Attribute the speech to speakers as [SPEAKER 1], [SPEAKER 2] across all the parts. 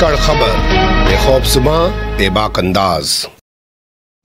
[SPEAKER 1] धाकड़ खबर बेखौफ बेबाक अंदाज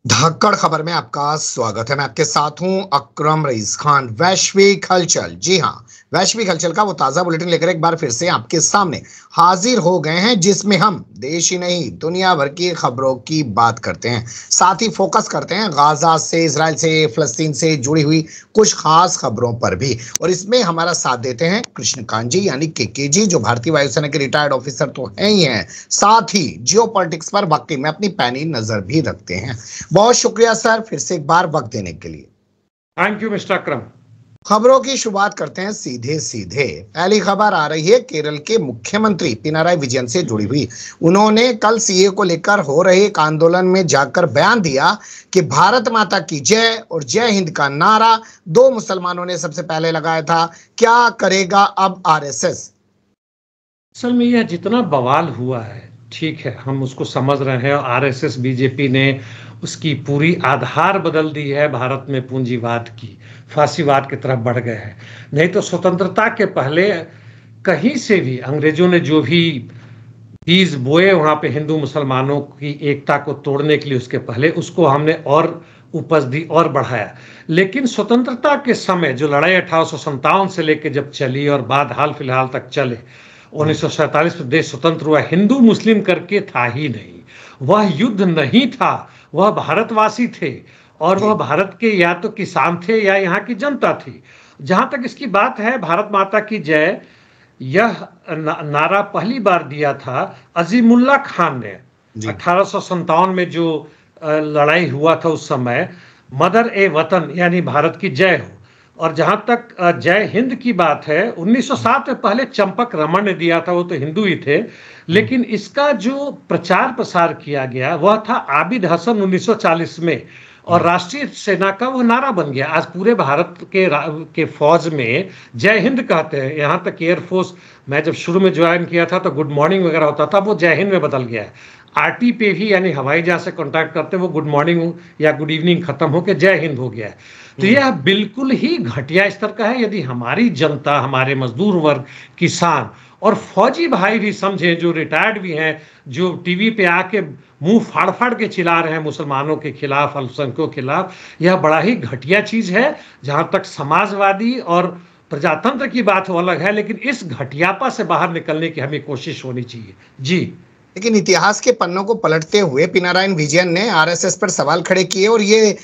[SPEAKER 1] धाकड़ खबर में आपका स्वागत है मैं आपके साथ हूं अकरम रईस खान वैश्विक हलचल जी हां वैश्विक हलचल का वो ताजा बुलेटिन लेकर एक बार फिर से आपके सामने हाजिर हो गए हैं जिसमें हम देश ही नहीं दुनिया भर की खबरों की बात करते हैं साथ ही फोकस करते हैं गाजा से इसराइल से फलस्तीन से जुड़ी हुई कुछ खास खबरों पर भी और इसमें हमारा साथ देते हैं कृष्णकांत जी यानी के के जी जो भारतीय वायुसेना के रिटायर्ड ऑफिसर तो है ही है साथ ही जियो पर वाकई में अपनी पैनी नजर भी रखते हैं बहुत शुक्रिया सर फिर से एक बार वक्त देने के लिए थैंक यू मिस्टर अक्रम खबरों की शुरुआत करते हैं सीधे सीधे पहली खबर आ रही है केरल के मुख्यमंत्री पिनाराय विजयन से जुड़ी हुई उन्होंने कल सीए को लेकर हो रहे एक आंदोलन में जाकर बयान दिया कि भारत माता की जय और जय हिंद का नारा दो मुसलमानों ने सबसे पहले लगाया था क्या करेगा अब आरएसएस
[SPEAKER 2] असल में यह जितना बवाल हुआ है ठीक है हम उसको समझ रहे हैं आर बीजेपी ने उसकी पूरी आधार बदल दी है भारत में पूंजीवाद की फांसीवाद की तरफ बढ़ गए हैं नहीं तो स्वतंत्रता के पहले कहीं से भी अंग्रेजों ने जो भी बीज बोए वहाँ पे हिंदू मुसलमानों की एकता को तोड़ने के लिए उसके पहले उसको हमने और उपज दी और बढ़ाया लेकिन स्वतंत्रता के समय जो लड़ाई अठारह से लेकर जब चली और बाद हाल फिलहाल तक चले उन्नीस में देश स्वतंत्र हुआ हिंदू मुस्लिम करके था ही नहीं वह युद्ध नहीं था वह भारतवासी थे और वह भारत के या तो किसान थे या यहाँ की जनता थी जहां तक इसकी बात है भारत माता की जय यह नारा पहली बार दिया था अजीमुल्ला खान ने अठारह में जो लड़ाई हुआ था उस समय मदर ए वतन यानी भारत की जय हो और जहां तक जय हिंद की बात है 1907 में पहले चंपक रमन ने दिया था वो तो हिंदू ही थे लेकिन इसका जो प्रचार प्रसार किया गया वह था आबिद हसन 1940 में और हाँ। राष्ट्रीय सेना का वो नारा बन गया आज पूरे भारत के के फौज में जय हिंद कहते हैं यहाँ तक एयरफोर्स मैं जब शुरू में ज्वाइन किया था तो गुड मॉर्निंग वगैरह होता था वो जय हिंद में बदल गया है आरटी पे भी यानी हवाई जहाज से कॉन्टैक्ट करते हैं वो गुड मॉर्निंग या गुड इवनिंग खत्म होकर जय हिंद हो गया है तो हम्म। यह बिल्कुल ही घटिया स्तर का है यदि हमारी जनता हमारे मजदूर वर्ग किसान और फौजी भाई भी समझे जो रिटायर्ड भी हैं जो टीवी पे आके मुंह फाड़ फाड़ के चिल्ला रहे हैं मुसलमानों के खिलाफ अल्पसंख्यकों के खिलाफ यह बड़ा ही घटिया चीज़ है जहां तक समाजवादी और प्रजातंत्र की बात अलग है लेकिन इस घटियापा से बाहर निकलने की हमें कोशिश होनी चाहिए जी
[SPEAKER 1] लेकिन इतिहास के पन्नों को पलटते हुए पिनारायण विजयन ने आरएसएस पर सवाल खड़े किए और ये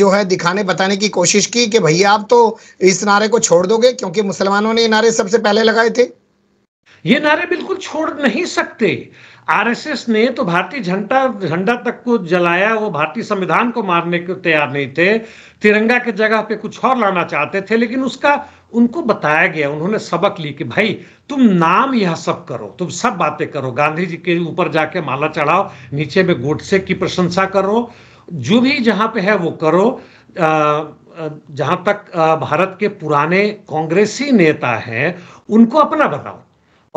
[SPEAKER 1] जो है दिखाने बताने की कोशिश की कि भैया आप तो इस नारे को छोड़ दोगे क्योंकि मुसलमानों ने ये नारे सबसे पहले लगाए थे
[SPEAKER 2] ये नारे बिल्कुल छोड़ नहीं सकते आरएसएस ने तो भारतीय झंडा झंडा तक को जलाया वो भारतीय संविधान को मारने को तैयार नहीं थे तिरंगा के जगह पे कुछ और लाना चाहते थे लेकिन उसका उनको बताया गया उन्होंने सबक ली कि भाई तुम नाम यह सब करो तुम सब बातें करो गांधी जी के ऊपर जाके माला चढ़ाओ नीचे में गोडसे की प्रशंसा करो जो भी जहां पे है वो करो जहां तक भारत के पुराने कांग्रेसी नेता हैं उनको अपना बताओ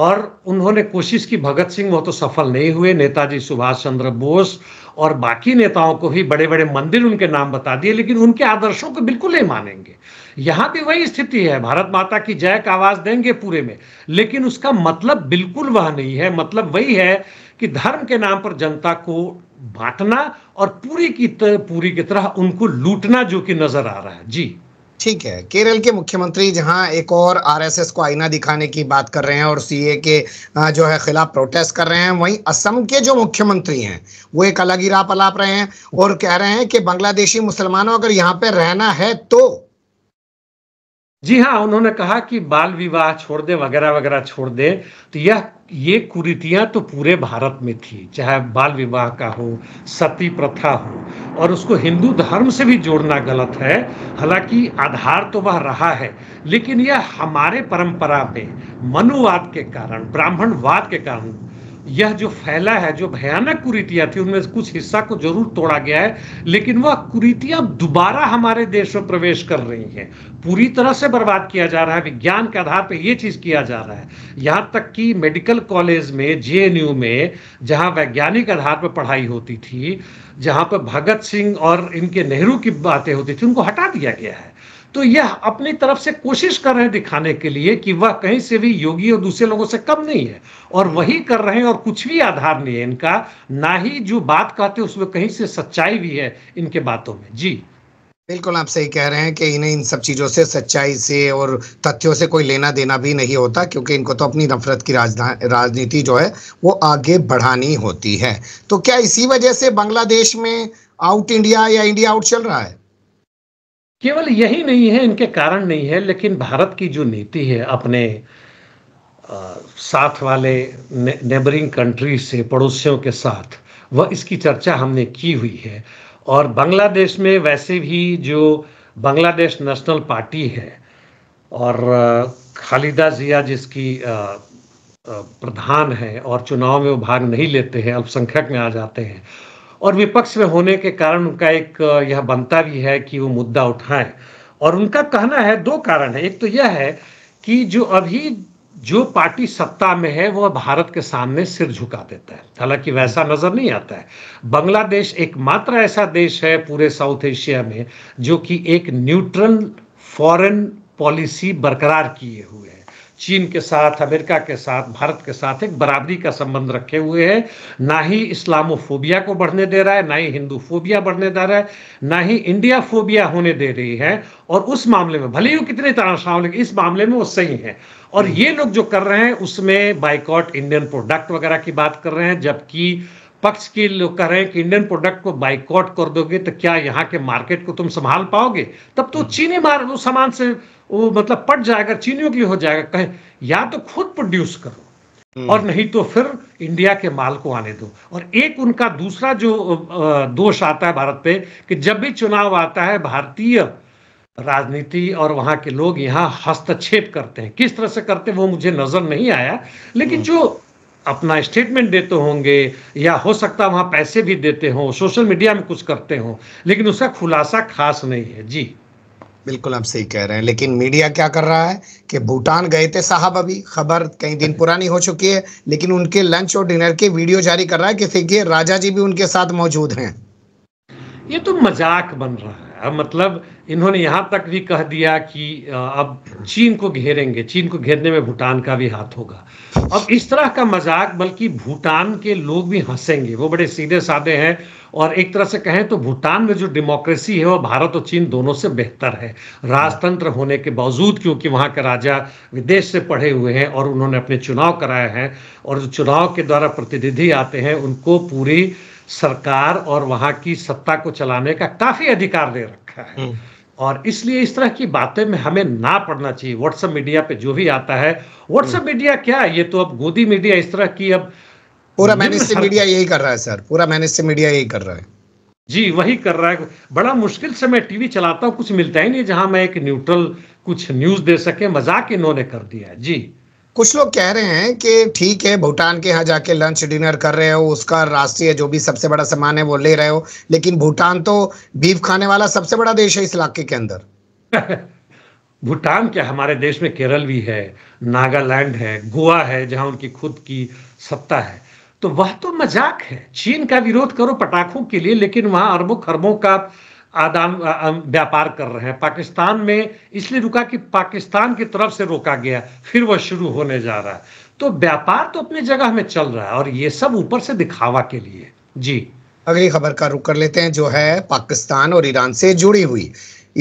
[SPEAKER 2] और उन्होंने कोशिश की भगत सिंह वो तो सफल नहीं हुए नेताजी सुभाष चंद्र बोस और बाकी नेताओं को भी बड़े बड़े मंदिर उनके नाम बता दिए लेकिन उनके आदर्शों को बिल्कुल नहीं मानेंगे यहाँ भी वही स्थिति है भारत माता की जय का आवाज देंगे पूरे में लेकिन उसका मतलब बिल्कुल वह नहीं है मतलब वही है कि धर्म के नाम पर जनता को बांटना और पूरी की तरह पूरी की तरह उनको लूटना जो कि नजर आ रहा है जी ठीक
[SPEAKER 1] है केरल के मुख्यमंत्री जहां एक और आरएसएस को आईना दिखाने की बात कर रहे हैं और सीए के जो है खिलाफ प्रोटेस्ट कर रहे हैं वहीं असम के जो मुख्यमंत्री हैं वो एक अलग ही राह पलाप रहे हैं और कह रहे हैं कि बांग्लादेशी मुसलमानों अगर यहाँ पे रहना है तो
[SPEAKER 2] जी हाँ उन्होंने कहा कि बाल विवाह छोड़ दे वगैरह वगैरह छोड़ दे तो यह ये कुरीतियाँ तो पूरे भारत में थी चाहे बाल विवाह का हो सती प्रथा हो और उसको हिंदू धर्म से भी जोड़ना गलत है हालांकि आधार तो वह रहा है लेकिन यह हमारे परंपरा में मनुवाद के कारण ब्राह्मणवाद के कारण यह जो फैला है जो भयानक कुरीतियां थी उनमें कुछ हिस्सा को जरूर तोड़ा गया है लेकिन वह कुरीतियां दोबारा हमारे देश में प्रवेश कर रही हैं पूरी तरह से बर्बाद किया जा रहा है विज्ञान के आधार पर यह चीज किया जा रहा है यहाँ तक कि मेडिकल कॉलेज में जे में जहाँ वैज्ञानिक आधार पर पढ़ाई होती थी जहाँ पर भगत सिंह और इनके नेहरू की बातें होती थी उनको हटा दिया गया है तो यह अपनी तरफ से कोशिश कर रहे हैं दिखाने के लिए कि वह कहीं से भी योगी और दूसरे लोगों से कम नहीं है और वही कर रहे हैं और कुछ भी आधार नहीं है इनका ना ही जो बात कहते हैं उसमें कहीं से सच्चाई भी है इनके बातों में जी
[SPEAKER 1] बिल्कुल आप सही कह रहे हैं कि इन्हें इन सब चीज़ों से सच्चाई से और तथ्यों से कोई लेना देना भी नहीं होता क्योंकि इनको तो अपनी नफरत की राजनीति जो है वो आगे बढ़ानी होती है तो क्या इसी वजह से बांग्लादेश में आउट इंडिया या इंडिया आउट चल रहा है
[SPEAKER 2] केवल यही नहीं है इनके कारण नहीं है लेकिन भारत की जो नीति है अपने आ, साथ वाले ने, नेबरिंग कंट्री से पड़ोसियों के साथ वह इसकी चर्चा हमने की हुई है और बांग्लादेश में वैसे भी जो बांग्लादेश नेशनल पार्टी है और खालिदा जिया जिसकी प्रधान है और चुनाव में वो भाग नहीं लेते हैं अल्पसंख्यक में आ जाते हैं और विपक्ष में होने के कारण उनका एक यह बनता भी है कि वो मुद्दा उठाएं और उनका कहना है दो कारण है एक तो यह है कि जो अभी जो पार्टी सत्ता में है वह भारत के सामने सिर झुका देता है हालांकि वैसा नजर नहीं आता है बांग्लादेश एकमात्र ऐसा देश है पूरे साउथ एशिया में जो कि एक न्यूट्रल फॉरेन पॉलिसी बरकरार किए हुए है चीन के साथ अमेरिका के साथ भारत के साथ एक बराबरी का संबंध रखे हुए है ना ही इस्लामोफोबिया को बढ़ने दे रहा है ना ही हिंदू फोबिया बढ़ने दे रहा है ना ही इंडिया फोबिया होने दे रही है और उस मामले में भले ही वो कितने तानाशाह लेकिन इस मामले में वो सही है और ये लोग जो कर रहे हैं उसमें बाइकॉट इंडियन प्रोडक्ट वगैरह की बात कर रहे हैं जबकि पक्ष के लोग कह रहे हैं कि इंडियन प्रोडक्ट को बाइकआउट कर दोगे तो क्या यहाँ के मार्केट को तुम संभाल पाओगे तब तो हम्म। चीनी मार वो सामान से वो मतलब पट जाएगा चीनियों के लिए हो जाएगा कहें या तो खुद प्रोड्यूस करो हम्म। और नहीं तो फिर इंडिया के माल को आने दो और एक उनका दूसरा जो दोष आता है भारत पे कि जब भी चुनाव आता है भारतीय राजनीति और वहां के लोग यहाँ हस्तक्षेप करते हैं किस तरह से करते हैं वो मुझे नजर नहीं आया लेकिन हम्म। जो अपना स्टेटमेंट देते होंगे या हो सकता वहां पैसे भी देते हों सोशल मीडिया में कुछ करते हों लेकिन उसका खुलासा खास नहीं है जी बिल्कुल आप सही कह रहे हैं
[SPEAKER 1] लेकिन मीडिया क्या कर रहा है कि भूटान गए थे साहब अभी खबर कई दिन पुरानी हो चुकी है लेकिन उनके लंच और डिनर के वीडियो जारी कर रहा है कि देखिए राजा जी भी उनके साथ मौजूद हैं
[SPEAKER 2] ये तो मजाक बन रहा है मतलब इन्होंने यहाँ तक भी कह दिया कि अब चीन को घेरेंगे चीन को घेरने में भूटान का भी हाथ होगा अब इस तरह का मजाक बल्कि भूटान के लोग भी हंसेंगे वो बड़े सीधे साधे हैं और एक तरह से कहें तो भूटान में जो डेमोक्रेसी है वो भारत और चीन दोनों से बेहतर है राजतंत्र होने के बावजूद क्योंकि वहाँ के राजा विदेश से पढ़े हुए हैं और उन्होंने अपने चुनाव कराए हैं और जो चुनाव के द्वारा प्रतिनिधि आते हैं उनको पूरी सरकार और वहाँ की सत्ता को चलाने का काफ़ी अधिकार दे रखा है हम्म। और इसलिए इस तरह की बातें में हमें ना पढ़ना चाहिए व्हाट्सएप मीडिया पे जो भी आता है व्हाट्सएप हम्म। मीडिया क्या है ये तो अब गोदी मीडिया इस तरह की अब पूरा मैनेज से मीडिया
[SPEAKER 1] यही कर रहा है सर पूरा मैनेज से मीडिया यही कर रहा है
[SPEAKER 2] जी वही कर रहा है बड़ा मुश्किल से मैं टीवी चलाता हूँ कुछ मिलता ही नहीं जहां मैं एक न्यूट्रल कुछ न्यूज दे सके मजाक इन्होंने कर दिया है जी
[SPEAKER 1] कुछ लोग कह रहे हैं कि ठीक है भूटान के यहाँ जाके लंच डिनर कर रहे हो उसका राष्ट्रीय जो भी सबसे बड़ा सामान है वो ले रहे हो लेकिन भूटान तो बीफ खाने वाला सबसे बड़ा देश है इस इलाके के अंदर
[SPEAKER 2] भूटान क्या हमारे देश में केरल भी है नागालैंड है गोवा है जहां उनकी खुद की सत्ता है तो वह तो मजाक है चीन का विरोध करो पटाखों के लिए लेकिन वहां अरबों खरबों का आदान व्यापार कर रहे हैं पाकिस्तान में इसलिए रुका कि पाकिस्तान की तरफ से रोका गया फिर वह शुरू होने जा रहा है तो व्यापार तो अपनी जगह में चल रहा है और ये सब ऊपर से दिखावा के लिए जी अगली खबर का
[SPEAKER 1] रुख कर लेते हैं जो है पाकिस्तान और ईरान से जुड़ी हुई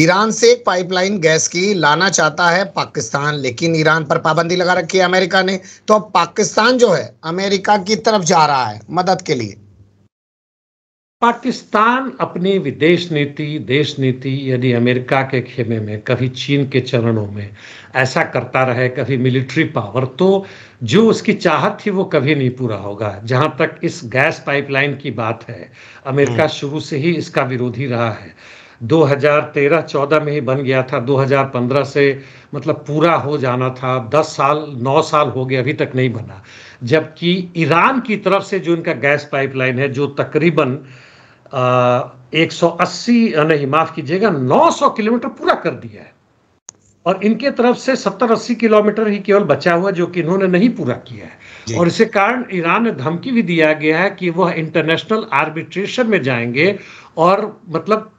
[SPEAKER 1] ईरान से एक पाइपलाइन गैस की लाना चाहता है पाकिस्तान लेकिन ईरान पर पाबंदी लगा रखी है अमेरिका ने तो अब पाकिस्तान जो है अमेरिका की तरफ जा रहा है मदद के लिए
[SPEAKER 2] पाकिस्तान अपनी विदेश नीति देश नीति यानी अमेरिका के खेमे में कभी चीन के चरणों में ऐसा करता रहे कभी मिलिट्री पावर तो जो उसकी चाहत थी वो कभी नहीं पूरा होगा जहां तक इस गैस पाइपलाइन की बात है अमेरिका हम्म। शुरू से ही इसका विरोधी रहा है 2013-14 में ही बन गया था 2015 से मतलब पूरा हो जाना था 10 साल 9 साल हो गए अभी तक नहीं बना जबकि ईरान की तरफ से जो इनका गैस पाइपलाइन है जो तकरीबन 180 नहीं माफ कीजिएगा 900 किलोमीटर पूरा कर दिया है और इनके तरफ से 70-80 किलोमीटर ही केवल बचा हुआ जो कि इन्होंने नहीं पूरा किया है और इसे कारण ईरान ने धमकी भी दिया गया है कि वह इंटरनेशनल आर्बिट्रेशन में जाएंगे और मतलब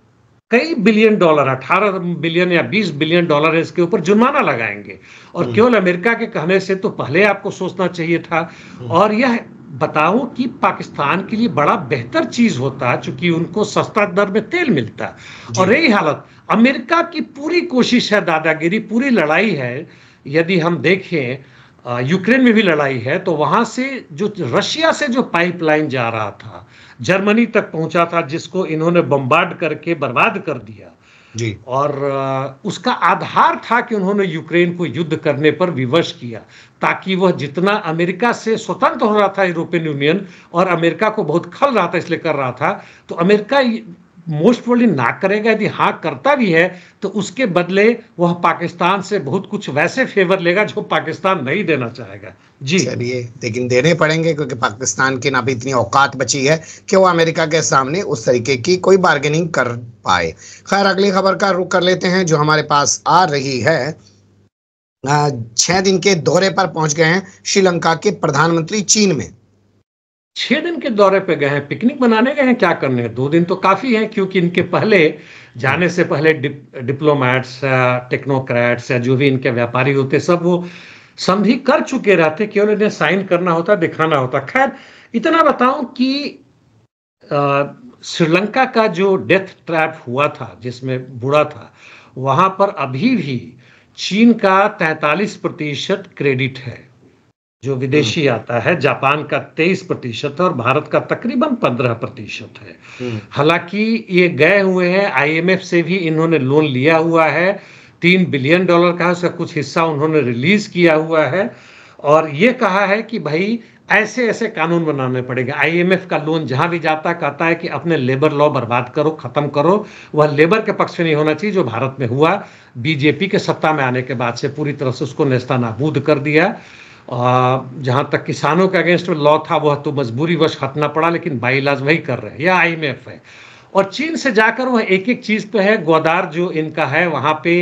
[SPEAKER 2] कई बिलियन डॉलर 18 बिलियन या 20 बिलियन डॉलर इसके ऊपर जुर्माना लगाएंगे और हम्म। केवल अमेरिका के कहने से तो पहले आपको सोचना चाहिए था हम्म। और यह बताओ कि पाकिस्तान के लिए बड़ा बेहतर चीज होता चूंकि उनको सस्ता दर में तेल मिलता और यही हालत अमेरिका की पूरी कोशिश है दादागिरी पूरी लड़ाई है यदि हम देखें यूक्रेन में भी लड़ाई है तो वहां से जो रशिया से जो पाइपलाइन जा रहा था जर्मनी तक पहुंचा था जिसको इन्होंने बम्बार्ड करके बर्बाद कर दिया जी और उसका आधार था कि उन्होंने यूक्रेन को युद्ध करने पर विवश किया ताकि वह जितना अमेरिका से स्वतंत्र हो रहा था यूरोपियन यूनियन और अमेरिका को बहुत खल रहा था इसलिए कर रहा था तो अमेरिका मोस्ट प्रोबली ना करेगा यदि हाँ करता भी है तो उसके बदले वह पाकिस्तान से बहुत कुछ वैसे फेवर लेगा जो पाकिस्तान नहीं देना चाहेगा जी चलिए
[SPEAKER 1] लेकिन देने पड़ेंगे क्योंकि पाकिस्तान की ना भी इतनी औकात बची है कि वो अमेरिका के सामने उस तरीके की कोई बार्गेनिंग कर पाए खैर अगली खबर का रुख कर लेते हैं जो हमारे पास आ रही है छह दिन के दौरे पर पहुंच गए हैं श्रीलंका के
[SPEAKER 2] प्रधानमंत्री चीन में छह दिन के दौरे पे गए हैं पिकनिक मनाने गए हैं क्या करने हैं दो दिन तो काफी है क्योंकि इनके पहले जाने से पहले डिप, डिप्लोमैट्स टेक्नोक्रैट्स या जो भी इनके व्यापारी होते सब वो संधि कर चुके रहते केवल इन्हें साइन करना होता दिखाना होता खैर इतना बताऊं कि श्रीलंका का जो डेथ ट्रैप हुआ था जिसमें बुरा था वहां पर अभी भी चीन का 43 प्रतिशत क्रेडिट है जो विदेशी हम्म। आता है जापान का तेईस प्रतिशत है और भारत का तकरीबन पंद्रह प्रतिशत है हम्म। हालांकि ये गए हुए हैं आईएमएफ से भी इन्होंने लोन लिया हुआ है तीन बिलियन डॉलर का उसका कुछ हिस्सा उन्होंने रिलीज किया हुआ है और ये कहा है कि भाई ऐसे ऐसे कानून बनाने पड़ेंगे आईएमएफ का लोन जहां भी जाता कहता है कि अपने लेबर लॉ बर्बाद करो खत्म करो वह लेबर के पक्ष में नहीं होना चाहिए जो भारत में हुआ बीजेपी के सत्ता में आने के बाद से पूरी तरह से उसको नेस्ता नाबूद कर दिया जहाँ तक किसानों के अगेंस्ट में लॉ था वह तो मजबूरी वश हटना पड़ा लेकिन बाईलाज वही कर रहे हैं यह आई है और चीन से जाकर वह एक एक चीज़ पे है गोदार जो इनका है वहाँ पे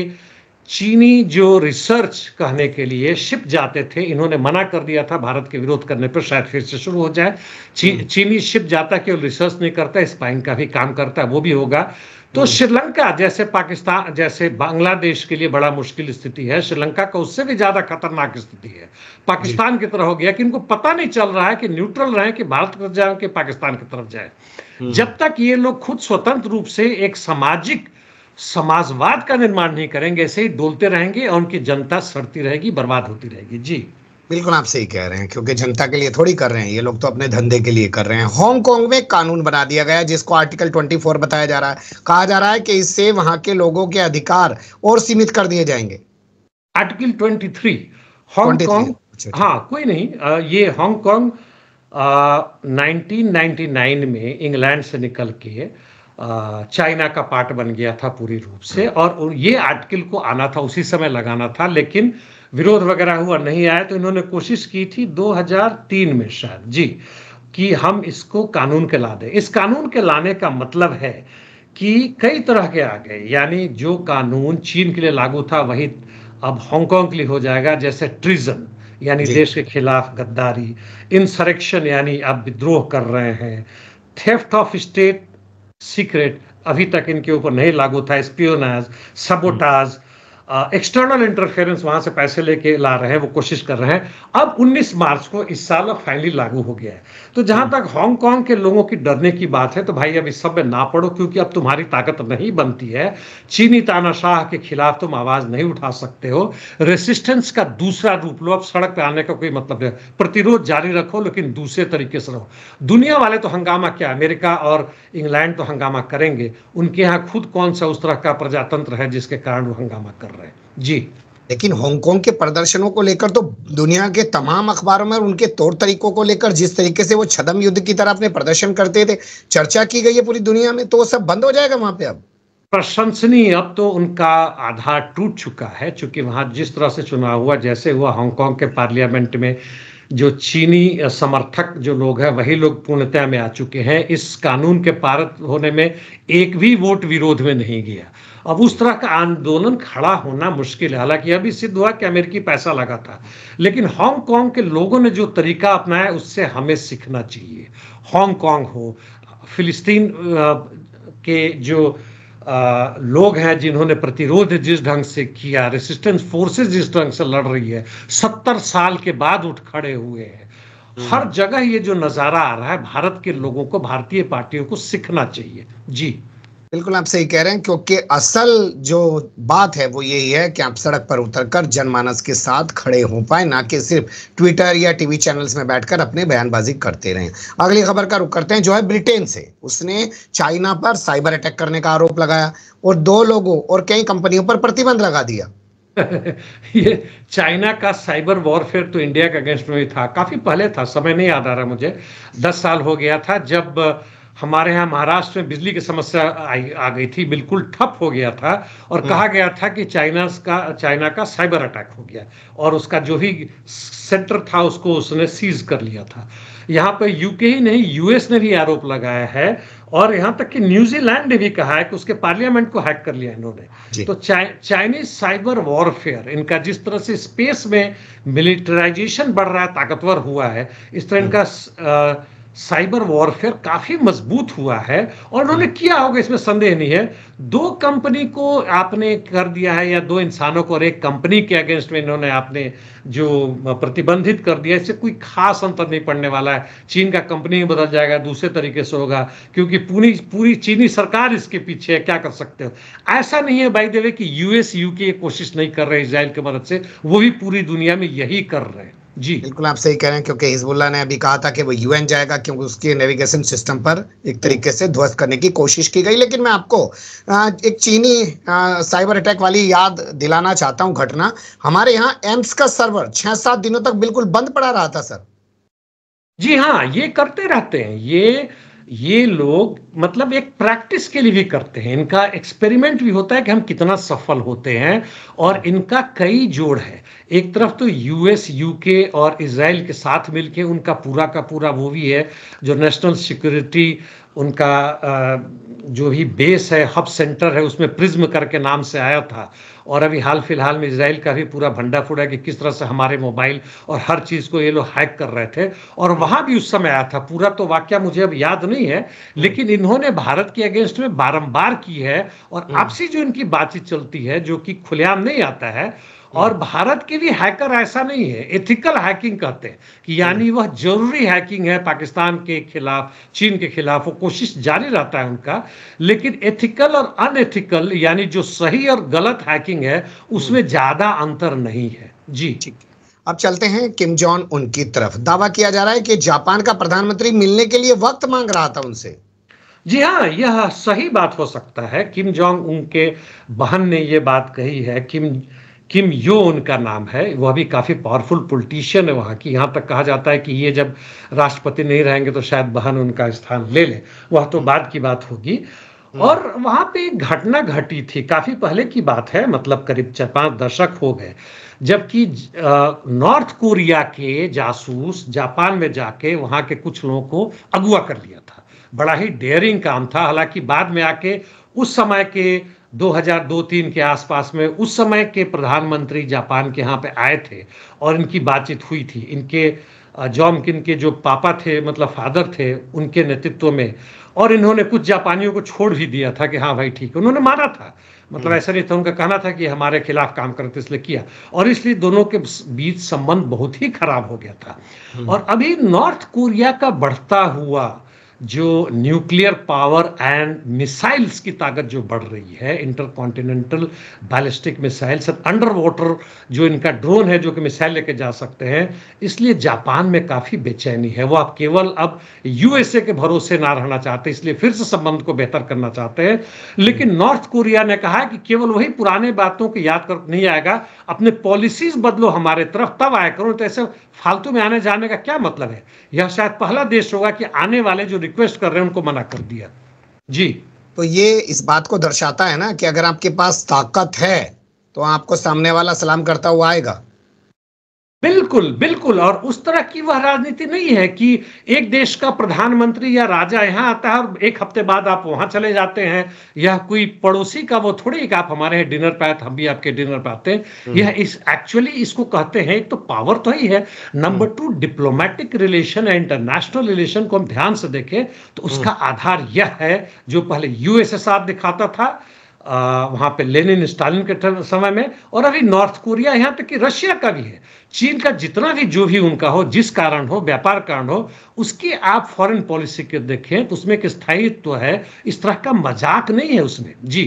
[SPEAKER 2] चीनी जो रिसर्च कहने के लिए शिप जाते थे इन्होंने मना कर दिया था भारत के विरोध करने पर शायद फिर से शुरू हो जाए ची, हम्म। चीनी शिप जाता केवल रिसर्च नहीं करता स्पाइंग का भी काम करता है वो भी होगा तो हम्म। श्रीलंका जैसे पाकिस्तान जैसे बांग्लादेश के लिए बड़ा मुश्किल स्थिति है श्रीलंका का उससे भी ज्यादा खतरनाक स्थिति है पाकिस्तान की तरह हो गया कि इनको पता नहीं चल रहा है कि न्यूट्रल रहे कि भारत की तरफ जाए कि पाकिस्तान की तरफ जाए हम्म। जब तक ये लोग खुद स्वतंत्र रूप से एक सामाजिक समाजवाद का निर्माण नहीं करेंगे ऐसे ही डोलते रहेंगे और उनकी जनता सड़ती रहेगी बर्बाद होती रहेगी जी बिल्कुल आप सही कह रहे हैं क्योंकि
[SPEAKER 1] जनता के लिए थोड़ी कर रहे हैं ये लोग तो अपने धंधे के लिए कर रहे हैं हांगकांग में कानून बना दिया गया जिसको आर्टिकल 24 बताया जा रहा है कहा जा रहा है कि इससे वहां के लोगों के अधिकार और सीमित कर दिए
[SPEAKER 2] जाएंगे आर्टिकल 23 हांगकांग हाँ कोई नहीं आ, ये हांगकांग 1999 में इंग्लैंड से निकल के चाइना का पार्ट बन गया था पूरी रूप से और ये आर्टिकल को आना था उसी समय लगाना था लेकिन विरोध वगैरह हुआ नहीं आया तो इन्होंने कोशिश की थी 2003 में शायद जी कि हम इसको कानून के ला दें इस कानून के लाने का मतलब है कि कई तरह के आ गए यानी जो कानून चीन के लिए लागू था वही अब हांगकांग के लिए हो जाएगा जैसे ट्रिजन यानी देश के खिलाफ गद्दारी इंसरेक्शन यानी आप विद्रोह कर रहे हैं थेफ्ट ऑफ स्टेट सीक्रेट अभी तक इनके ऊपर नहीं लागू था स्पियोनाज सबोटाज एक्सटर्नल इंटरफेरेंस वहां से पैसे लेके ला रहे हैं वो कोशिश कर रहे हैं अब 19 मार्च को इस साल फाइनली लागू हो गया है तो जहां तक हांगकांग के लोगों की डरने की बात है तो भाई अब इस सब में ना पड़ो क्योंकि अब तुम्हारी ताकत नहीं बनती है चीनी तानाशाह के खिलाफ तुम आवाज नहीं उठा सकते हो रेसिस्टेंस का दूसरा रूप लो अब सड़क पर आने का कोई मतलब नहीं प्रतिरोध जारी रखो लेकिन दूसरे तरीके से रहो दुनिया वाले तो हंगामा क्या अमेरिका और इंग्लैंड तो हंगामा करेंगे उनके यहाँ खुद कौन सा उस तरह का प्रजातंत्र है जिसके कारण वो हंगामा कर रहे हैं
[SPEAKER 1] जी लेकिन हांगकांग के प्रदर्शनों को लेकर तो दुनिया के तमाम अखबारों में उनके तौर तरीकों को लेकर जिस तरीके से वो छदम युद्ध की तरह अपने प्रदर्शन करते थे चर्चा की गई है पूरी दुनिया में तो वो सब बंद हो जाएगा वहां पे अब
[SPEAKER 2] प्रशंसनीय अब तो उनका आधार टूट चुका है क्योंकि वहां जिस तरह से चुनाव हुआ जैसे हुआ हांगकांग के पार्लियामेंट में जो चीनी समर्थक जो लोग हैं वही लोग पूर्णतया में आ चुके हैं इस कानून के पारित होने में एक भी वोट विरोध में नहीं गया अब उस तरह का आंदोलन खड़ा होना मुश्किल है हालांकि अभी सिद्ध हुआ कि अमेरिकी पैसा लगा था लेकिन हांगकांग के लोगों ने जो तरीका अपनाया उससे हमें सीखना चाहिए हांगकांग हो फिलिस्तीन के जो आ, लोग हैं जिन्होंने प्रतिरोध जिस ढंग से किया रेसिस्टेंस फोर्सेस जिस ढंग से लड़ रही है सत्तर साल के बाद उठ खड़े हुए हैं हम्म। हर जगह ये जो नज़ारा आ रहा है भारत के लोगों को भारतीय पार्टियों को सीखना चाहिए जी
[SPEAKER 1] बिल्कुल आप सही कह रहे हैं क्योंकि असल जो बात है वो यही है कि आप सड़क पर उतरकर जनमानस के साथ खड़े हो पाए ना कि सिर्फ ट्विटर या टीवी चैनल्स में बैठकर अपने बयानबाजी करते रहें अगली खबर का रुख करते हैं जो है ब्रिटेन से उसने चाइना पर साइबर अटैक करने का आरोप लगाया और दो लोगों और कई कंपनियों पर प्रतिबंध लगा दिया
[SPEAKER 2] ये चाइना का साइबर वॉरफेयर तो इंडिया के अगेंस्ट में ही था काफी पहले था समय नहीं याद आ रहा मुझे दस साल हो गया था जब हमारे यहाँ महाराष्ट्र में बिजली की समस्या आ, गई थी बिल्कुल ठप हो गया था और हम्म। कहा गया था कि चाइना का चाइना का साइबर अटैक हो गया और उसका जो भी सेंटर था उसको उसने सीज कर लिया था यहाँ पर यूके ही नहीं यूएस ने भी आरोप लगाया है और यहाँ तक कि न्यूजीलैंड ने भी कहा है कि उसके पार्लियामेंट को हैक कर लिया इन्होंने तो चाइ, चाइनीज साइबर वॉरफेयर इनका जिस तरह से स्पेस में मिलिटराइजेशन बढ़ रहा है ताकतवर हुआ है इस तरह हम्म। इनका आ, साइबर वॉरफेयर काफी मजबूत हुआ है और उन्होंने हम्म। किया होगा इसमें संदेह नहीं है दो कंपनी को आपने कर दिया है या दो इंसानों को और एक कंपनी के अगेंस्ट में इन्होंने आपने जो प्रतिबंधित कर दिया इससे कोई खास अंतर नहीं पड़ने वाला है चीन का कंपनी बदल जाएगा दूसरे तरीके से होगा क्योंकि पूरी पूरी चीनी सरकार इसके पीछे है क्या कर सकते हो ऐसा नहीं है बाई देवे कि यूएस यूके कोशिश नहीं कर रहे इसराइल की मदद से वो भी पूरी दुनिया में यही कर रहे हैं जी बिल्कुल आप सही कह रहे
[SPEAKER 1] हैं क्योंकि हिजबुल्ला ने अभी कहा था कि वो यूएन जाएगा क्योंकि उसके नेविगेशन सिस्टम पर एक तरीके से ध्वस्त करने की कोशिश की गई लेकिन मैं आपको एक चीनी साइबर अटैक वाली याद दिलाना चाहता हूं घटना हमारे यहाँ एम्स का सर्वर छह सात दिनों तक बिल्कुल बंद पड़ा रहा था सर
[SPEAKER 2] जी हाँ ये करते रहते हैं ये ये लोग मतलब एक प्रैक्टिस के लिए भी करते हैं इनका एक्सपेरिमेंट भी होता है कि हम कितना सफल होते हैं और इनका कई जोड़ है एक तरफ तो यूएस यूके और इसराइल के साथ मिलके उनका पूरा का पूरा वो भी है जो नेशनल सिक्योरिटी उनका जो भी बेस है हब सेंटर है उसमें प्रिज्म करके नाम से आया था और अभी हाल फिलहाल में इसराइल का भी पूरा भंडा फूडा कि किस तरह से हमारे मोबाइल और हर चीज़ को ये लोग हैक कर रहे थे और वहाँ भी उस समय आया था पूरा तो वाक्य मुझे अब याद नहीं है लेकिन इन्होंने भारत के अगेंस्ट में बारम्बार की है और हम्म। आपसी जो इनकी बातचीत चलती है जो कि खुलेआम नहीं आता है और भारत के लिए हैकर ऐसा नहीं है एथिकल हैकिंग कहते हैं कि यानी वह जरूरी हैकिंग है पाकिस्तान के खिलाफ चीन के खिलाफ वो कोशिश जारी रहता है उनका लेकिन एथिकल और अनएथिकल यानी जो सही और गलत हैकिंग है उसमें हम्म। ज़्यादा अंतर नहीं है जी ठीक अब चलते हैं किम जॉन उनकी
[SPEAKER 1] तरफ दावा किया जा रहा है कि जापान का प्रधानमंत्री मिलने के लिए वक्त मांग रहा था उनसे
[SPEAKER 2] जी हाँ यह सही बात हो सकता है किम जोंग उनके बहन ने यह बात कही है किम किम यो उनका नाम है वह भी काफ़ी पावरफुल पोलिटिशियन है वहाँ की यहाँ तक कहा जाता है कि ये जब राष्ट्रपति नहीं रहेंगे तो शायद बहन उनका स्थान ले ले वह तो बाद की बात होगी हम्म। और वहाँ पे एक घटना घटी थी काफ़ी पहले की बात है मतलब करीब चार पाँच दशक हो गए जबकि नॉर्थ कोरिया के जासूस जापान में जाके वहाँ के कुछ लोगों को अगुआ कर लिया था बड़ा ही डेयरिंग काम था हालांकि बाद में आके उस समय के 2002-3 के आसपास में उस समय के प्रधानमंत्री जापान के यहाँ पे आए थे और इनकी बातचीत हुई थी इनके जॉमकिन के जो पापा थे मतलब फादर थे उनके नेतृत्व में और इन्होंने कुछ जापानियों को छोड़ भी दिया था कि हाँ भाई ठीक है उन्होंने माना था मतलब हम्म। ऐसा नहीं था उनका कहना था कि हमारे खिलाफ काम करते तो इसलिए किया और इसलिए दोनों के बीच संबंध बहुत ही खराब हो गया था हम्म। और अभी नॉर्थ कोरिया का बढ़ता हुआ जो न्यूक्लियर पावर एंड मिसाइल्स की ताकत जो बढ़ रही है इंटर कॉन्टिनेंटल बैलिस्टिक मिसाइल्स और अंडर वाटर जो इनका ड्रोन है जो कि मिसाइल लेके जा सकते हैं इसलिए जापान में काफ़ी बेचैनी है वो आप केवल अब यूएसए के भरोसे ना रहना चाहते इसलिए फिर से संबंध को बेहतर करना चाहते हैं लेकिन नॉर्थ कोरिया ने कहा कि केवल वही पुराने बातों को याद कर नहीं आएगा अपने पॉलिसीज बदलो हमारे तरफ तब आया करो तो ऐसे फालतू में आने जाने का क्या मतलब है यह शायद पहला देश होगा कि आने वाले जो रिक्वेस्ट कर रहे हैं उनको मना कर दिया जी
[SPEAKER 1] तो ये इस बात को दर्शाता है ना कि अगर आपके पास ताकत है तो आपको सामने
[SPEAKER 2] वाला सलाम करता हुआ आएगा बिल्कुल बिल्कुल और उस तरह की वह राजनीति नहीं है कि एक देश का प्रधानमंत्री या राजा यहाँ आता है और एक हफ्ते बाद आप वहां चले जाते हैं या कोई पड़ोसी का वो थोड़ी आप हमारे डिनर पे हम भी आपके डिनर पे आते हैं यह इस एक्चुअली इसको कहते हैं एक तो पावर तो ही है नंबर टू डिप्लोमेटिक रिलेशन या इंटरनेशनल रिलेशन को हम ध्यान से देखें तो उसका आधार यह है जो पहले यूएसएसआर दिखाता था वहाँ पे लेनिन स्टालिन के समय में और अभी नॉर्थ कोरिया यहाँ तक कि रशिया का भी है चीन का जितना भी जो भी उनका हो जिस कारण हो व्यापार कारण हो उसकी आप फॉरेन पॉलिसी के देखें तो उसमें एक स्थायित्व तो है इस तरह का मजाक नहीं है उसमें जी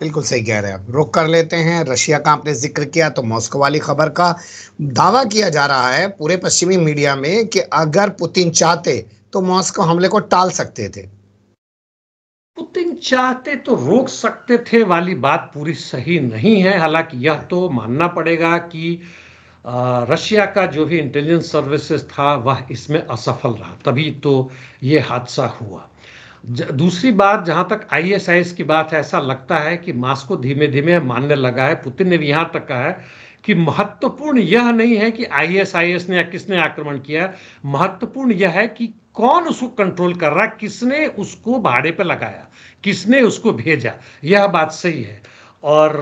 [SPEAKER 2] बिल्कुल सही कह
[SPEAKER 1] रहे हैं आप रुक कर लेते हैं रशिया का आपने जिक्र किया तो मॉस्को वाली खबर का दावा किया जा रहा है पूरे पश्चिमी मीडिया में कि अगर
[SPEAKER 2] पुतिन चाहते तो मॉस्को हमले को टाल सकते थे पुतिन चाहते तो रोक सकते थे वाली बात पूरी सही नहीं है हालांकि यह तो मानना पड़ेगा कि रशिया का जो भी इंटेलिजेंस सर्विसेज था वह इसमें असफल रहा तभी तो ये हादसा हुआ दूसरी बात जहां तक आईएसआईएस की बात है ऐसा लगता है कि मास्को धीमे धीमे मानने लगा है पुतिन ने भी यहां तक कहा है कि महत्वपूर्ण यह नहीं है कि आईएसआईएस ने या किसने आक्रमण किया महत्वपूर्ण यह है कि कौन उसको कंट्रोल कर रहा किसने उसको भाड़े पर लगाया किसने उसको भेजा यह बात सही है और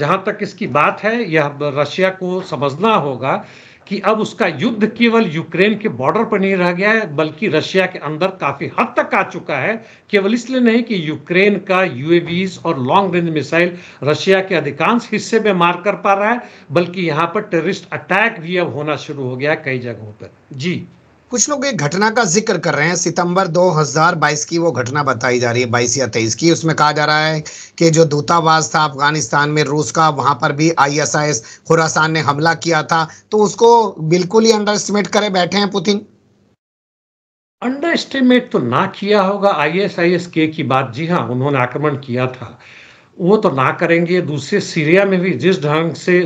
[SPEAKER 2] जहां तक इसकी बात है यह रशिया को समझना होगा कि अब उसका युद्ध केवल यूक्रेन के बॉर्डर पर नहीं रह गया है बल्कि रशिया के अंदर काफी हद तक आ चुका है केवल इसलिए नहीं कि यूक्रेन का यूएवीज और लॉन्ग रेंज मिसाइल रशिया के अधिकांश हिस्से में मार कर पा रहा है बल्कि यहाँ पर टेररिस्ट अटैक भी अब होना शुरू हो गया है कई जगहों पर जी कुछ
[SPEAKER 1] लोग एक घटना का जिक्र कर रहे हैं सितंबर 2022 की वो घटना बताई जा रही है 22 या 23 की उसमें कहा जा रहा है कि जो दूतावास था अफगानिस्तान में रूस का वहां पर भी आईएसआईएस खुरासान ने हमला किया था तो उसको बिल्कुल ही अंडर एस्टिमेट करे बैठे हैं पुतिन
[SPEAKER 2] अंडर एस्टिमेट तो ना किया होगा आईएसआईएस के की बात जी हाँ उन्होंने आक्रमण किया था वो तो ना करेंगे दूसरे सीरिया में भी जिस ढंग से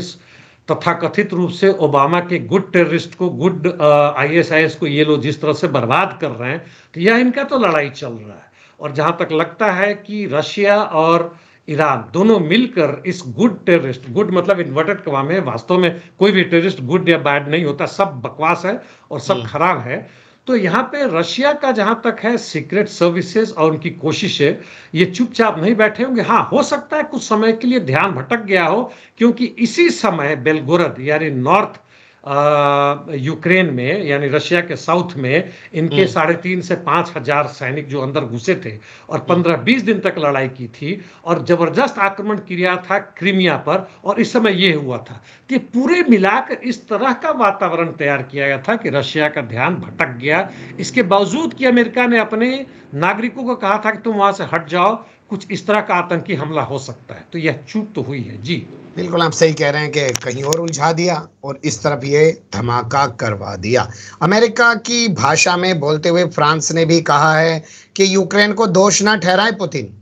[SPEAKER 2] तथाकथित रूप से ओबामा के गुड टेररिस्ट को गुड आईएसआईएस को ये लोग जिस तरह से बर्बाद कर रहे हैं तो यह इनका तो लड़ाई चल रहा है और जहां तक लगता है कि रशिया और ईरान दोनों मिलकर इस गुड टेररिस्ट गुड मतलब इन्वर्टेड कवा में वास्तव में कोई भी टेररिस्ट गुड या बैड नहीं होता सब बकवास है और सब हम्म। खराब है तो यहाँ पे रशिया का जहां तक है सीक्रेट सर्विसेज और उनकी कोशिश है ये चुपचाप नहीं बैठे होंगे हाँ हो सकता है कुछ समय के लिए ध्यान भटक गया हो क्योंकि इसी समय बेलगोरद यानी नॉर्थ यूक्रेन में यानी रशिया के साउथ में इनके हम्म। साढ़े तीन से पांच हजार सैनिक जो अंदर घुसे थे और हम्म। पंद्रह बीस दिन तक लड़ाई की थी और जबरदस्त आक्रमण किया था क्रीमिया पर और इस समय यह हुआ था कि पूरे मिलाकर इस तरह का वातावरण तैयार किया गया था कि रशिया का ध्यान भटक गया इसके बावजूद कि अमेरिका ने अपने नागरिकों को कहा था कि तुम वहां से हट जाओ कुछ इस तरह का आतंकी हमला हो सकता है तो यह चूक तो हुई है जी बिल्कुल आप सही कह रहे हैं कि
[SPEAKER 1] कहीं और उलझा दिया और इस तरफ ये धमाका करवा दिया अमेरिका की भाषा में बोलते हुए फ्रांस ने भी कहा है कि यूक्रेन को दोष ना ठहराए पुतिन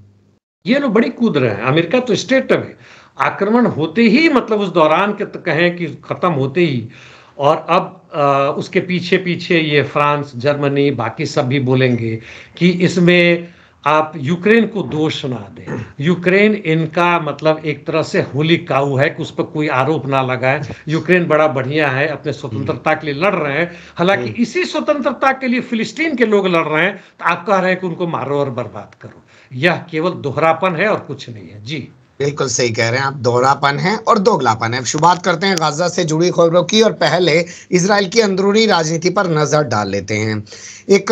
[SPEAKER 2] ये लोग बड़ी कूद रहे हैं अमेरिका तो स्टेट है आक्रमण होते ही मतलब उस दौरान के तो कहें कि खत्म होते ही और अब आ, उसके पीछे पीछे ये फ्रांस जर्मनी बाकी सब भी बोलेंगे कि इसमें आप यूक्रेन को दोष ना दें यूक्रेन इनका मतलब एक तरह से होली काऊ है कि उस पर कोई आरोप ना लगाए यूक्रेन बड़ा बढ़िया है अपने स्वतंत्रता के लिए लड़ रहे हैं हालांकि हम्म। इसी स्वतंत्रता के लिए फिलिस्तीन के लोग लड़ रहे हैं तो आप कह रहे हैं कि उनको मारो और बर्बाद करो यह केवल दोहरापन है और कुछ नहीं है जी बिल्कुल सही कह रहे हैं आप दोहरापन है और दोगलापन है शुरुआत
[SPEAKER 1] करते हैं गाजा से जुड़ी खबरों की और पहले इसराइल की अंदरूनी राजनीति पर नजर डाल लेते हैं एक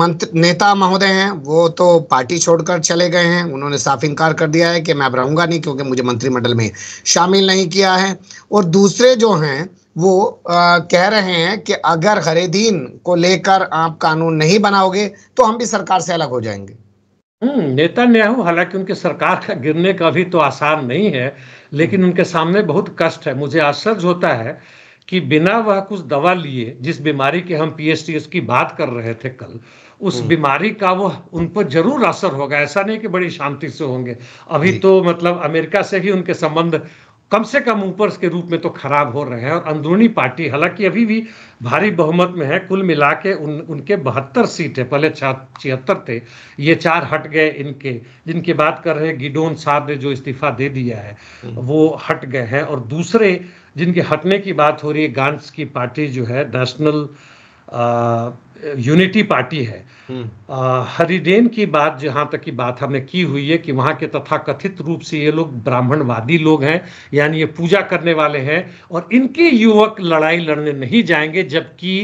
[SPEAKER 1] मंत्री नेता महोदय हैं वो तो पार्टी छोड़कर चले गए हैं उन्होंने साफ इनकार कर दिया है कि मैं अब रहूंगा नहीं क्योंकि मुझे मंत्रिमंडल में शामिल नहीं किया है और दूसरे जो हैं वो आ, कह रहे हैं कि अगर हरेदीन को लेकर आप कानून नहीं बनाओगे तो हम भी सरकार से अलग हो जाएंगे
[SPEAKER 2] हम्म, नेता न्याहू हालांकि उनके सरकार का गिरने का भी तो आसान नहीं है लेकिन हम्म। उनके सामने बहुत कष्ट है मुझे आश्चर्य होता है कि बिना वह कुछ दवा लिए जिस बीमारी के हम पीएचटीएस की बात कर रहे थे कल उस हम्म। बीमारी का वह उन पर जरूर असर होगा ऐसा नहीं कि बड़ी शांति से होंगे अभी तो मतलब अमेरिका से ही उनके संबंध कम से कम ऊपर के रूप में तो खराब हो रहे हैं और अंदरूनी पार्टी हालांकि अभी भी भारी बहुमत में है कुल मिला के उन उनके बहत्तर सीट है पहले छिहत्तर थे ये चार हट गए इनके जिनकी बात कर रहे हैं गिडोन साहब ने जो इस्तीफा दे दिया है हम्म। वो हट गए हैं और दूसरे जिनके हटने की बात हो रही है गांस की पार्टी जो है नेशनल यूनिटी पार्टी है हम्म। हरिडेन की बात जहां तक की बात हमने की हुई है कि वहां के तथा कथित रूप से ये लोग ब्राह्मणवादी लोग हैं यानी ये पूजा करने वाले हैं और इनके युवक लड़ाई लड़ने नहीं जाएंगे जबकि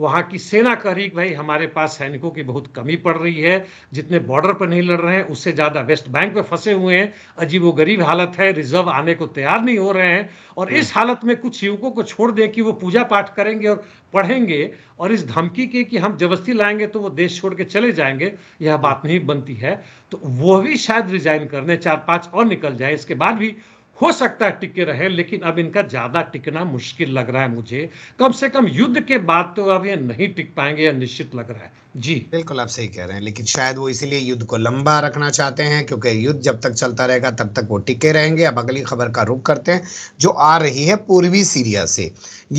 [SPEAKER 2] वहाँ की सेना कह रही भाई हमारे पास सैनिकों की बहुत कमी पड़ रही है जितने बॉर्डर पर नहीं लड़ रहे हैं उससे ज़्यादा वेस्ट बैंक में फंसे हुए हैं अजीब गरीब हालत है रिजर्व आने को तैयार नहीं हो रहे हैं और इस हालत में कुछ युवकों को छोड़ दें कि वो पूजा पाठ करेंगे और पढ़ेंगे और इस धमकी के कि हम जबस्ती लाएंगे तो वो देश छोड़ के चले जाएंगे यह बात नहीं बनती है तो वो भी शायद रिजाइन करने चार पाँच और निकल जाए इसके बाद भी हो सकता है टिके रहे लेकिन अब इनका ज्यादा टिकना मुश्किल लग रहा है मुझे कम से कम युद्ध के बाद तो अब ये नहीं टिक पाएंगे या निश्चित लग रहा है जी बिल्कुल आप सही कह रहे हैं लेकिन शायद वो इसीलिए युद्ध को लंबा रखना चाहते
[SPEAKER 1] हैं क्योंकि युद्ध जब तक चलता रहेगा तब तक वो टिके रहेंगे अब अगली खबर का रुख करते हैं जो आ रही है पूर्वी सीरिया से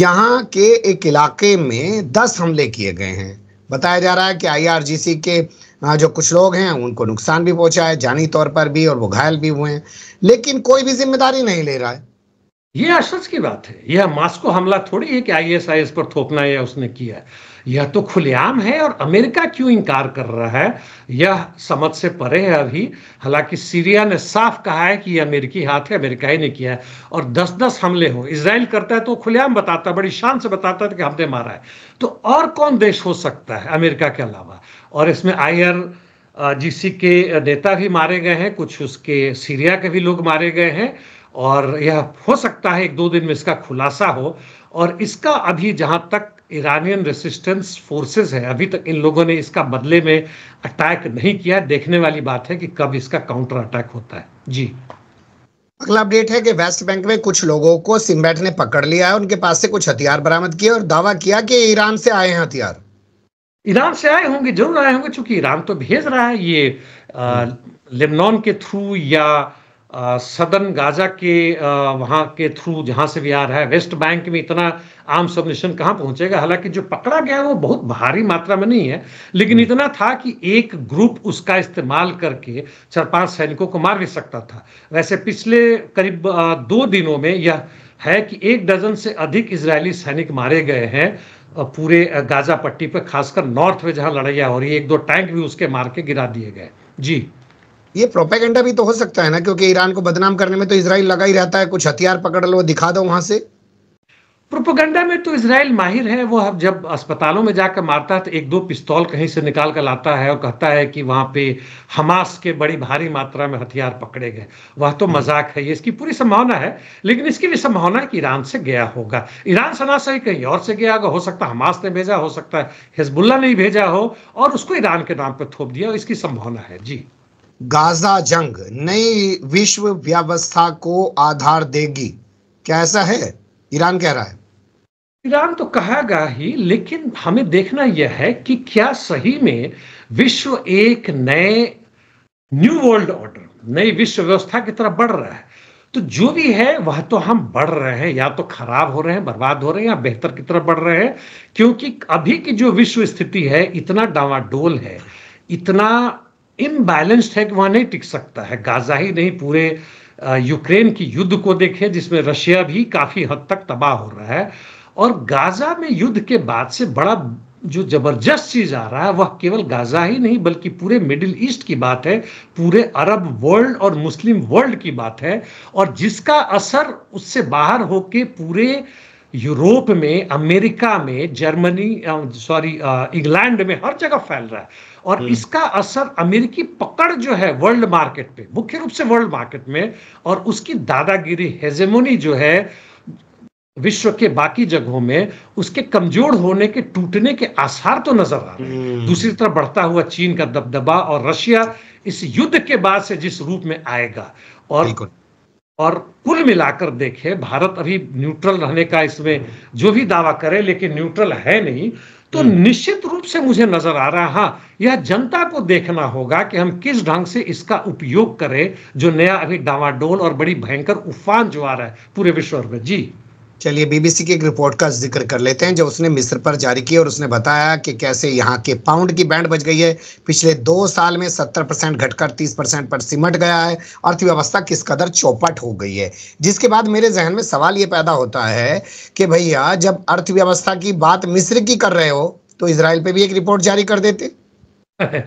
[SPEAKER 1] यहाँ के एक इलाके में दस हमले किए गए हैं बताया जा रहा है कि आईआरजीसी के हाँ, जो कुछ लोग हैं उनको नुकसान भी पहुंचा है
[SPEAKER 2] जानी तौर पर भी और वो घायल भी हुए हैं लेकिन कोई भी जिम्मेदारी नहीं ले रहा है ये आश्चर्य की बात है यह मास्को हमला थोड़ी है कि आई एस आई एस पर थोपना या उसने किया यह तो खुलेआम है और अमेरिका क्यों इनकार कर रहा है यह समझ से परे है अभी हालांकि सीरिया ने साफ कहा है कि यह अमेरिकी हाथ है अमेरिका ही ने किया है और 10-10 हमले हो इसराइल करता है तो खुलेआम बताता है बड़ी शान से बताता है कि हमने मारा है तो और कौन देश हो सकता है अमेरिका के अलावा और इसमें आईआर जीसी के नेता भी मारे गए हैं कुछ उसके सीरिया के भी लोग मारे गए हैं और यह हो सकता है एक दो दिन में इसका खुलासा हो और इसका अभी जहाँ तक ईरानियन रेसिस्टेंस फोर्सेस है अभी तक इन लोगों ने इसका बदले में अटैक नहीं किया देखने वाली बात है कि कब इसका काउंटर अटैक होता है जी
[SPEAKER 1] अगला अपडेट है कि वेस्ट बैंक में कुछ लोगों को सिमबैट ने पकड़ लिया है उनके पास से कुछ हथियार बरामद किए और दावा किया कि ईरान से आए हैं हथियार
[SPEAKER 2] ईरान से आए होंगे जरूर आए होंगे चूंकि ईरान तो भेज रहा है ये लेबनान के थ्रू या सदन गाजा के वहाँ के थ्रू जहाँ से भी आ रहा है वेस्ट बैंक में इतना आम सबमिशन कहाँ पहुँचेगा हालांकि जो पकड़ा गया है वो बहुत भारी मात्रा में नहीं है लेकिन हम्म। इतना था कि एक ग्रुप उसका इस्तेमाल करके चार पांच सैनिकों को मार भी सकता था वैसे पिछले करीब दो दिनों में यह है कि एक डजन से अधिक इसराइली सैनिक मारे गए हैं पूरे गाजा पट्टी पर खासकर नॉर्थ में जहां लड़ाइया हो रही है एक दो टैंक भी उसके मार के गिरा दिए गए जी ये
[SPEAKER 1] प्रोपेगेंडा भी तो हो सकता है ना क्योंकि ईरान को बदनाम करने में तो इसराइल लगा ही रहता है कुछ हथियार पकड़ लो दिखा दो
[SPEAKER 2] वहां से प्रोपोगंडा में तो इसराइल माहिर है वो अब जब अस्पतालों में जाकर मारता है तो एक दो पिस्तौल कहीं से निकाल कर लाता है और कहता है कि वहाँ पे हमास के बड़ी भारी मात्रा में हथियार पकड़े गए वह तो हम्म। मजाक है ये इसकी पूरी संभावना है लेकिन इसकी भी संभावना है कि ईरान से गया होगा ईरान सना से कहीं और से गया होगा हो सकता है हमास ने भेजा हो सकता है हिजबुल्ला ने भेजा हो और उसको ईरान के नाम पर थोप दिया इसकी संभावना है जी गाजा
[SPEAKER 1] जंग नई विश्व व्यवस्था को आधार देगी क्या ऐसा
[SPEAKER 2] है ईरान कह रहा है ईरान तो कहा गया ही लेकिन हमें देखना यह है कि क्या सही में विश्व एक नए न्यू वर्ल्ड ऑर्डर नई विश्व व्यवस्था की तरफ बढ़ रहा है तो जो भी है वह तो हम बढ़ रहे हैं या तो खराब हो रहे हैं बर्बाद हो रहे हैं या बेहतर की तरफ बढ़ रहे हैं क्योंकि अभी की जो विश्व स्थिति है इतना डावाडोल है इतना इम्बैलेंस्ड है कि वह नहीं टिक सकता है गाजा ही नहीं पूरे यूक्रेन की युद्ध को देखें जिसमें रशिया भी काफी हद तक तबाह हो रहा है और गाजा में युद्ध के बाद से बड़ा जो जबरदस्त चीज आ रहा है वह केवल गाजा ही नहीं बल्कि पूरे मिडिल ईस्ट की बात है पूरे अरब वर्ल्ड और मुस्लिम वर्ल्ड की बात है और जिसका असर उससे बाहर होके पूरे यूरोप में अमेरिका में जर्मनी सॉरी इंग्लैंड में हर जगह फैल रहा है और हम्म। इसका असर अमेरिकी पकड़ जो है वर्ल्ड मार्केट पे मुख्य रूप से वर्ल्ड मार्केट में और उसकी दादागिरी हेजेमोनी जो है विश्व के बाकी जगहों में उसके कमजोर होने के टूटने के आसार तो नजर आ रहे हैं हम्म। दूसरी तरफ बढ़ता हुआ चीन का दबदबा और रशिया इस युद्ध के बाद से जिस रूप में आएगा और और कुल मिलाकर देखें भारत अभी न्यूट्रल रहने का इसमें जो भी दावा करे लेकिन न्यूट्रल है नहीं तो हम्म। निश्चित रूप से मुझे नजर आ रहा हाँ यह जनता को देखना होगा कि हम किस ढंग से इसका उपयोग करें जो नया अभी डावाडोल और बड़ी भयंकर उफान जो आ रहा है पूरे विश्व में जी
[SPEAKER 1] चलिए बीबीसी की एक रिपोर्ट का जिक्र कर लेते हैं जो उसने मिस्र पर जारी की और उसने बताया कि कैसे यहाँ के पाउंड की बैंड बज गई है पिछले दो साल में 70 परसेंट घटकर 30 परसेंट पर सिमट गया है अर्थव्यवस्था किस कदर चौपट हो गई है जिसके बाद मेरे जहन में सवाल ये पैदा होता है कि भैया जब अर्थव्यवस्था की बात मिस्र की कर रहे हो तो इसराइल पर
[SPEAKER 2] भी एक रिपोर्ट जारी कर देते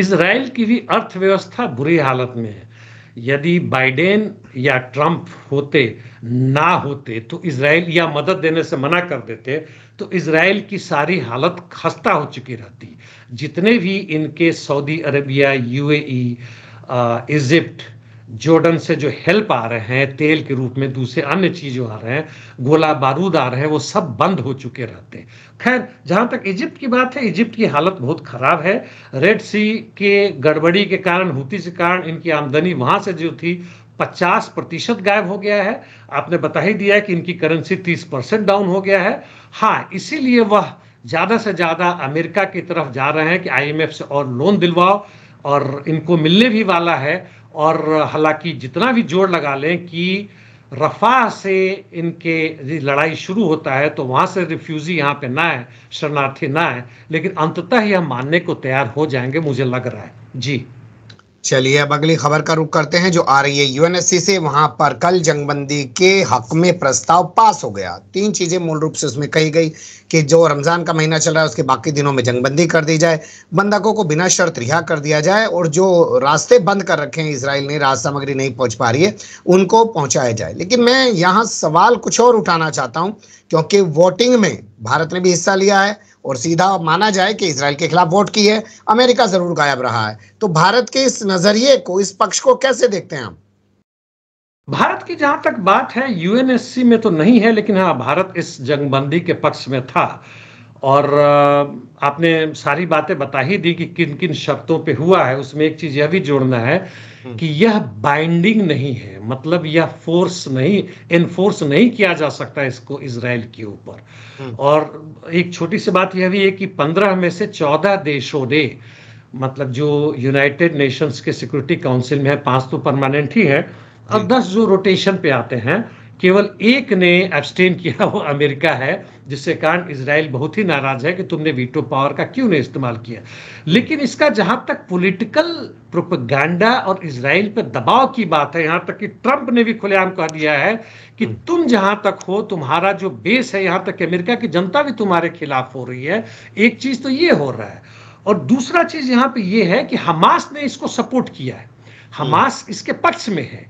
[SPEAKER 2] इसराइल की भी अर्थव्यवस्था बुरी हालत में है यदि बाइडेन या ट्रंप होते ना होते तो इसराइल या मदद देने से मना कर देते तो इसराइल की सारी हालत खस्ता हो चुकी रहती जितने भी इनके Saudi Arabia UAE Egypt Jordan से जो हेल्प आ रहे हैं तेल के रूप में दूसरे अन्य चीज आ रहे हैं गोला बारूद आ रहे हैं वो सब बंद हो चुके रहते हैं खैर जहां तक इजिप्ट की बात है इजिप्ट की हालत बहुत ख़राब है रेड सी के गड़बड़ी के कारण हुती से कारण इनकी आमदनी वहां से जो थी 50 प्रतिशत गायब हो गया है आपने बता ही दिया है कि इनकी करेंसी 30 परसेंट डाउन हो गया है हाँ इसीलिए वह ज़्यादा से ज़्यादा अमेरिका की तरफ जा रहे हैं कि आईएमएफ से और लोन दिलवाओ और इनको मिलने भी वाला है और हालांकि जितना भी जोर लगा लें कि रफा से इनके लड़ाई शुरू होता है तो वहाँ से रिफ्यूज़ी यहाँ पे ना आए शरणार्थी ना है लेकिन अंततः यह मानने को तैयार हो जाएंगे मुझे लग रहा है जी चलिए अब अगली
[SPEAKER 1] खबर का रुख करते हैं जो आ रही है यूएनएससी से वहां पर कल जंगबंदी के हक में प्रस्ताव पास हो गया तीन चीजें मूल रूप से उसमें कही गई कि जो रमजान का महीना चल रहा है उसके बाकी दिनों में जंगबंदी कर दी जाए बंधकों को बिना शर्त रिहा कर दिया जाए और जो रास्ते बंद कर रखे हैं इसराइल ने राज सामग्री नहीं पहुंच पा रही है उनको पहुंचाया जाए लेकिन मैं यहाँ सवाल कुछ और उठाना चाहता हूँ क्योंकि वोटिंग में भारत ने भी हिस्सा लिया है और सीधा माना जाए कि इसराइल के खिलाफ वोट की है अमेरिका जरूर गायब रहा है तो भारत के इस नजरिए को इस पक्ष को कैसे देखते हैं आप
[SPEAKER 2] भारत की जहां तक बात है यूएनएससी में तो नहीं है लेकिन हाँ भारत इस जंगबंदी के पक्ष में था और आपने सारी बातें बता ही दी कि किन किन शर्तों पे हुआ है उसमें एक चीज यह भी जोड़ना है हम्म। कि यह बाइंडिंग नहीं है मतलब यह फोर्स नहीं एनफोर्स नहीं किया जा सकता इसको इसराइल के ऊपर हम्म। और एक छोटी सी बात यह भी है कि पंद्रह में से चौदह देशों ने मतलब जो यूनाइटेड नेशंस के सिक्योरिटी काउंसिल में है पांच तो परमानेंट ही है और दस जो रोटेशन पे आते हैं केवल एक ने एब्सटेन किया वो अमेरिका है जिससे कारण इसराइल बहुत ही नाराज है कि तुमने वीटो पावर का क्यों नहीं इस्तेमाल किया लेकिन इसका जहां तक पॉलिटिकल प्रोपगैंडा और इसराइल पर दबाव की बात है यहां तक कि ट्रंप ने भी खुलेआम कह दिया है कि हम्म। तुम जहां तक हो तुम्हारा जो बेस है यहां तक अमेरिका की जनता भी तुम्हारे खिलाफ हो रही है एक चीज तो ये हो रहा है और दूसरा चीज यहां पर यह है कि हमास ने इसको सपोर्ट किया है हमास हम्म। इसके पक्ष में है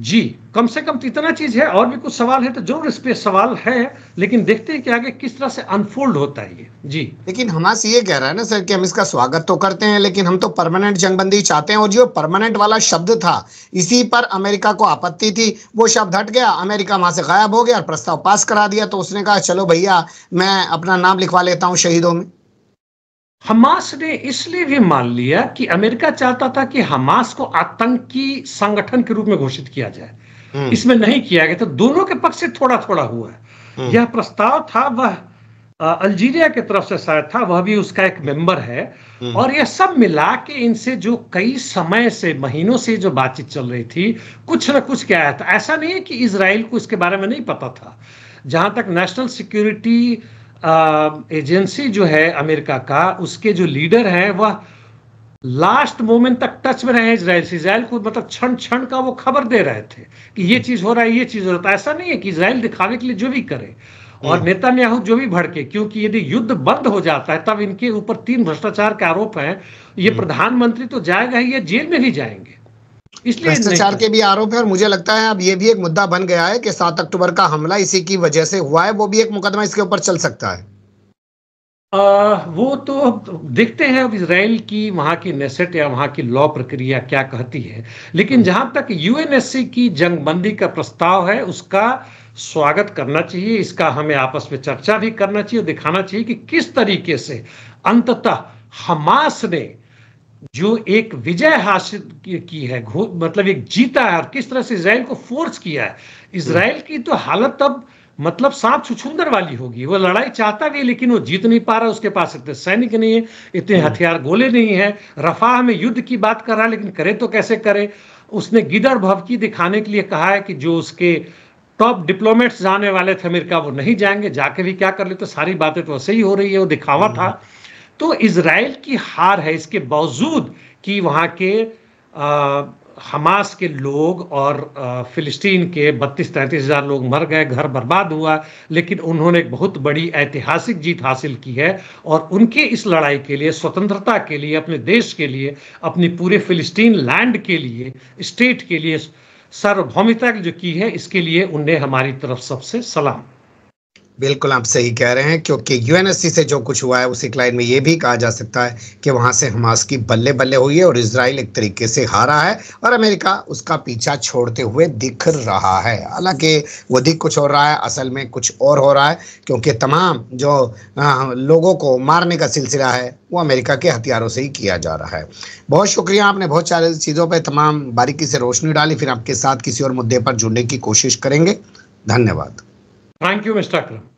[SPEAKER 2] जी कम से कम तो इतना चीज है और भी कुछ सवाल है तो जरूर इस पे सवाल है लेकिन देखते हैं कि आगे किस तरह से अनफोल्ड होता है ये जी लेकिन हमास
[SPEAKER 1] ये कह रहा है ना सर कि हम इसका स्वागत तो करते हैं लेकिन हम तो परमानेंट जंगबंदी चाहते हैं और जो परमानेंट वाला शब्द था इसी पर अमेरिका को आपत्ति थी वो शब्द हट गया अमेरिका वहां से गायब हो गया और प्रस्ताव पास करा दिया तो उसने कहा चलो भैया मैं अपना नाम लिखवा लेता हूँ शहीदों में
[SPEAKER 2] हमास ने इसलिए भी मान लिया कि अमेरिका चाहता था कि हमास को आतंकी संगठन के रूप में घोषित किया जाए हम्म। इसमें नहीं किया गया तो दोनों के पक्ष से थोड़ा थोड़ा हुआ है हम्म। यह प्रस्ताव था वह अल्जीरिया की तरफ से शायद था वह भी उसका एक मेंबर है हम्म। और यह सब मिला के इनसे जो कई समय से महीनों से जो बातचीत चल रही थी कुछ ना कुछ क्या आया था ऐसा नहीं है कि इसराइल को इसके बारे में नहीं पता था जहां तक नेशनल सिक्योरिटी एजेंसी जो है अमेरिका का उसके जो लीडर हैं वह लास्ट मोमेंट तक टच में रहे इसराइल से इसराइल को मतलब क्षण क्षण का वो खबर दे रहे थे कि ये चीज़ हो रहा है ये चीज़ हो रहा है तो ऐसा नहीं है कि इसराइल दिखावे के लिए जो भी करे और हम्म। नेता न्याहू जो भी भड़के क्योंकि यदि युद्ध बंद हो जाता है तब इनके ऊपर तीन भ्रष्टाचार के आरोप हैं ये हम्म। प्रधानमंत्री तो जाएगा ही ये जेल में भी जाएंगे भ्रष्टाचार के
[SPEAKER 1] भी आरोप है और मुझे लगता है अब ये भी एक मुद्दा बन गया है कि सात अक्टूबर का हमला इसी की वजह से हुआ है वो भी एक मुकदमा इसके ऊपर चल सकता है
[SPEAKER 2] आ, वो तो देखते हैं अब इसराइल की वहाँ की नेसेट या वहाँ की लॉ प्रक्रिया क्या कहती है लेकिन हम्म। जहाँ तक यूएनएससी की जंगबंदी का प्रस्ताव है उसका स्वागत करना चाहिए इसका हमें आपस में चर्चा भी करना चाहिए दिखाना चाहिए कि किस तरीके से अंततः हमास ने जो एक विजय हासिल की है मतलब एक जीता है और किस तरह से इसराइल को फोर्स किया है इसराइल की तो हालत अब मतलब सांप छुछुंदर वाली होगी वो लड़ाई चाहता भी लेकिन वो जीत नहीं पा रहा उसके पास इतने सैनिक नहीं है इतने हम्म। हथियार गोले नहीं है रफाह में युद्ध की बात कर रहा है लेकिन करे तो कैसे करे उसने गिदर भवकी दिखाने के लिए कहा है कि जो उसके टॉप डिप्लोमेट्स जाने वाले थे अमेरिका वो नहीं जाएंगे जाके भी क्या कर ले तो सारी बातें तो वैसे ही हो रही है वो दिखावा हम्म। था तो इसराइल की हार है इसके बावजूद कि वहाँ के आ, हमास के लोग और फिलिस्तीन के बत्तीस तैंतीस हज़ार लोग मर गए घर बर्बाद हुआ लेकिन उन्होंने एक बहुत बड़ी ऐतिहासिक जीत हासिल की है और उनके इस लड़ाई के लिए स्वतंत्रता के लिए अपने देश के लिए अपनी पूरे फिलिस्तीन लैंड के लिए स्टेट के लिए सार्वभौमिकता जो की है इसके लिए उन्हें हमारी तरफ सबसे सलाम
[SPEAKER 1] बिल्कुल आप सही कह रहे हैं क्योंकि यूएनएससी से जो कुछ हुआ है उसी लाइन में ये भी कहा जा सकता है कि वहाँ से हमास की बल्ले बल्ले हुई है और इसराइल एक तरीके से हारा है और अमेरिका उसका पीछा छोड़ते हुए दिख रहा है हालांकि वो दिख कुछ हो रहा है असल में कुछ और हो रहा है क्योंकि तमाम जो लोगों को मारने का सिलसिला है वो अमेरिका के हथियारों से ही किया जा रहा है बहुत शुक्रिया आपने बहुत सारे चीज़ों पर तमाम बारीकी से रोशनी डाली फिर आपके साथ किसी और मुद्दे पर जुड़ने की कोशिश करेंगे धन्यवाद
[SPEAKER 2] Thank you, Mr. Akram.